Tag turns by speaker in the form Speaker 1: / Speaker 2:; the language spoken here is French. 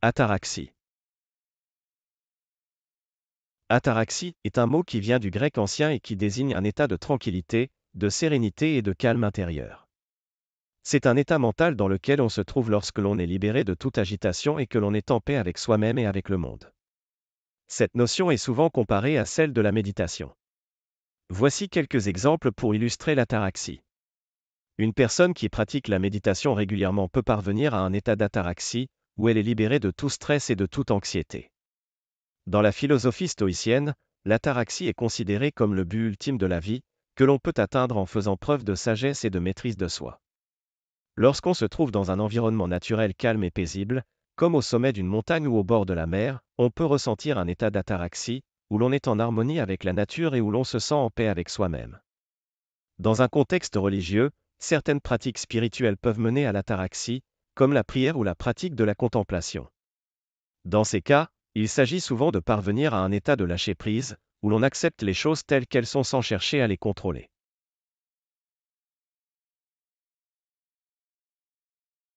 Speaker 1: Ataraxie.
Speaker 2: Ataraxie est un mot qui vient du grec ancien et qui désigne un état de tranquillité, de sérénité et de calme intérieur. C'est un état mental dans lequel on se trouve lorsque l'on est libéré de toute agitation et que l'on est en paix avec soi-même et avec le monde. Cette notion est souvent comparée à celle de la méditation. Voici quelques exemples pour illustrer l'ataraxie. Une personne qui pratique la méditation régulièrement peut parvenir à un état d'ataraxie, où elle est libérée de tout stress et de toute anxiété. Dans la philosophie stoïcienne, l'ataraxie est considérée comme le but ultime de la vie, que l'on peut atteindre en faisant preuve de sagesse et de maîtrise de soi. Lorsqu'on se trouve dans un environnement naturel calme et paisible, comme au sommet d'une montagne ou au bord de la mer, on peut ressentir un état d'ataraxie, où l'on est en harmonie avec la nature et où l'on se sent en paix avec soi-même. Dans un contexte religieux, certaines pratiques spirituelles peuvent mener à l'ataraxie, comme la prière ou la pratique de la contemplation. Dans ces cas, il s'agit souvent de parvenir à un état de lâcher-prise, où l'on accepte les choses telles qu'elles sont sans chercher à les contrôler.